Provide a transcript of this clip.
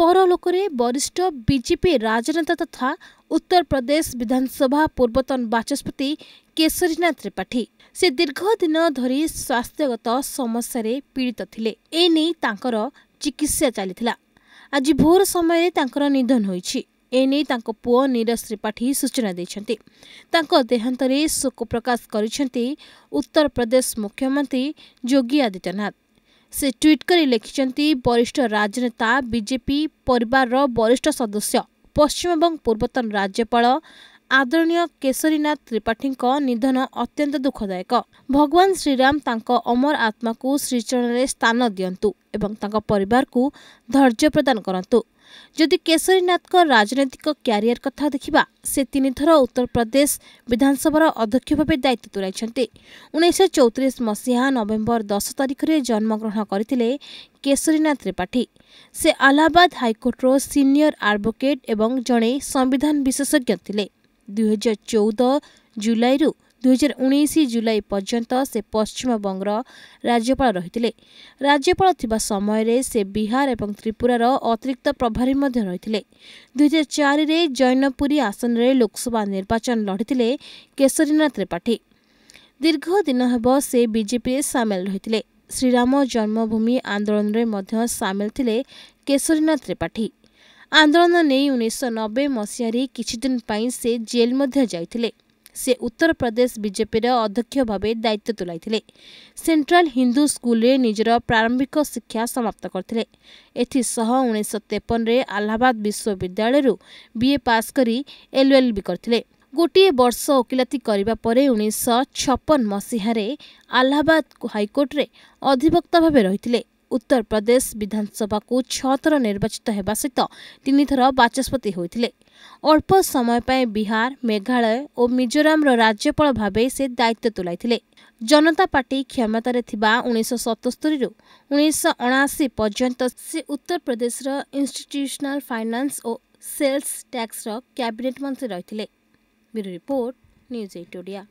ପରଲୋକରେ ବରିଷ୍ଠ ବିଜେପି ରାଜନେତା ତଥା ଉତ୍ତରପ୍ରଦେଶ ବିଧାନସଭା ପୂର୍ବତନ ବାଚସ୍ପତି କେଶରୀନାଥ ତ୍ରିପାଠୀ ସେ ଦୀର୍ଘଦିନ ଧରି ସ୍ୱାସ୍ଥ୍ୟଗତ ସମସ୍ୟାରେ ପୀଡ଼ିତ ଥିଲେ ଏ ନେଇ ତାଙ୍କର ଚିକିତ୍ସା ଚାଲିଥିଲା ଆଜି ଭୋର ସମୟରେ ତାଙ୍କର ନିଧନ ହୋଇଛି ଏନେଇ ତାଙ୍କ ପୁଅ ନିରଜ ତ୍ରିପାଠୀ ସୂଚନା ଦେଇଛନ୍ତି ତାଙ୍କ ଦେହାନ୍ତରେ ଶୋକ ପ୍ରକାଶ କରିଛନ୍ତି ଉତ୍ତରପ୍ରଦେଶ ମୁଖ୍ୟମନ୍ତ୍ରୀ ଯୋଗୀ ଆଦିତ୍ୟନାଥ ସେ ଟ୍ୱିଟ୍ କରି ଲେଖିଛନ୍ତି ବରିଷ୍ଠ ରାଜନେତା ବିଜେପି ପରିବାରର ବରିଷ୍ଠ ସଦସ୍ୟ ପଶ୍ଚିମବଙ୍ଗ ପୂର୍ବତନ ରାଜ୍ୟପାଳ ଆଦରଣୀୟ କେଶରୀନାଥ ତ୍ରିପାଠୀଙ୍କ ନିଧନ ଅତ୍ୟନ୍ତ ଦୁଃଖଦାୟକ ଭଗବାନ ଶ୍ରୀରାମ ତାଙ୍କ ଅମର ଆତ୍ମାକୁ ଶ୍ରୀଚରଣରେ ସ୍ଥାନ ଦିଅନ୍ତୁ ଏବଂ ତାଙ୍କ ପରିବାରକୁ ଧୈର୍ଯ୍ୟ ପ୍ରଦାନ କରନ୍ତୁ ଯଦି କେଶରୀନାଥଙ୍କ ରାଜନୈତିକ କ୍ୟାରିୟର କଥା ଦେଖିବା ସେ ତିନିଥର ଉତ୍ତରପ୍ରଦେଶ ବିଧାନସଭାର ଅଧ୍ୟକ୍ଷ ଭାବେ ଦାୟିତ୍ୱ ତୁଲାଇଛନ୍ତି ଉଣେଇଶହ ଚଉତିରିଶ ମସିହା ନଭେମ୍ବର ଦଶ ତାରିଖରେ ଜନ୍ମଗ୍ରହଣ କରିଥିଲେ କେଶରୀନାଥ ତ୍ରିପାଠୀ ସେ ଆହ୍ଲାବାଦ ହାଇକୋର୍ଟର ସିନିୟର ଆଡ଼ଭୋକେଟ୍ ଏବଂ ଜଣେ ସମ୍ବିଧାନ ବିଶେଷଜ୍ଞ ଥିଲେ ଦୁଇହଜାର ଚଉଦ ଜୁଲାଇରୁ ଦୁଇହଜାର ଉଣେଇଶ ଜୁଲାଇ ପର୍ଯ୍ୟନ୍ତ ସେ ପଶ୍ଚିମବଙ୍ଗର ରାଜ୍ୟପାଳ ରହିଥିଲେ ରାଜ୍ୟପାଳ ଥିବା ସମୟରେ ସେ ବିହାର ଏବଂ ତ୍ରିପୁରାର ଅତିରିକ୍ତ ପ୍ରଭାରୀ ମଧ୍ୟ ରହିଥିଲେ ଦୁଇହଜାର ଚାରିରେ ଜୈନପୁରୀ ଆସନରେ ଲୋକସଭା ନିର୍ବାଚନ ଲଢ଼ିଥିଲେ କେଶରୀନାଥ ତ୍ରିପାଠୀ ଦୀର୍ଘ ଦିନ ହେବ ସେ ବିଜେପିରେ ସାମିଲ ରହିଥିଲେ ଶ୍ରୀରାମ ଜନ୍ମଭୂମି ଆନ୍ଦୋଳନରେ ମଧ୍ୟ ସାମିଲ ଥିଲେ କେଶରୀନାଥ ତ୍ରିପାଠୀ ଆନ୍ଦୋଳନ ନେଇ ଉଣେଇଶହ ନବେ ମସିହାରେ କିଛିଦିନ ପାଇଁ ସେ ଜେଲ୍ ମଧ୍ୟ ଯାଇଥିଲେ ସେ ଉତ୍ତରପ୍ରଦେଶ ବିଜେପିର ଅଧ୍ୟକ୍ଷ ଭାବେ ଦାୟିତ୍ୱ ତୁଲାଇଥିଲେ ସେଣ୍ଟ୍ରାଲ ହିନ୍ଦୁ ସ୍କୁଲରେ ନିଜର ପ୍ରାରମ୍ଭିକ ଶିକ୍ଷା ସମାପ୍ତ କରିଥିଲେ ଏଥିସହ ଉଣେଇଶହ ତେପନରେ ଆହ୍ଲାବାଦ ବିଶ୍ୱବିଦ୍ୟାଳୟରୁ ବିଏ ପାସ୍ କରି ଏଲ୍ଏଲ୍ ବି କରିଥିଲେ ଗୋଟିଏ ବର୍ଷ ଓକିଲାତି କରିବା ପରେ ଉଣେଇଶହ ଛପନ ମସିହାରେ ଆହ୍ଲାବାଦ ହାଇକୋର୍ଟରେ ଅଧିବକ୍ତା ଭାବେ ରହିଥିଲେ ଉତ୍ତର ପ୍ରଦେଶ ବିଧାନସଭାକୁ ଛଅ ଥର ନିର୍ବାଚିତ ହେବା ସହିତ ତିନିଥର ବାଚସ୍ପତି ହୋଇଥିଲେ ଅଳ୍ପ ସମୟ ପାଇଁ ବିହାର ମେଘାଳୟ ଓ ମିଜୋରାମର ରାଜ୍ୟପାଳ ଭାବେ ସେ ଦାୟିତ୍ୱ ତୁଲାଇଥିଲେ ଜନତା ପାର୍ଟି କ୍ଷମତାରେ ଥିବା ଉଣେଇଶହ ସତସ୍ତରୀରୁ ଉଣେଇଶହ ଅଣାଅଶୀ ପର୍ଯ୍ୟନ୍ତ ସେ ଉତ୍ତରପ୍ରଦେଶର ଇନଷ୍ଟିଚ୍ୟୁସନାଲ ଫାଇନାନ୍ସ ଓ ସେଲ୍ସ ଟ୍ୟାକ୍ସର କ୍ୟାବିନେଟ୍ ମନ୍ତ୍ରୀ ରହିଥିଲେ ରିପୋର୍ଟ ନ୍ୟୁଜ୍ ଏଇଟ୍ ଓଡ଼ିଆ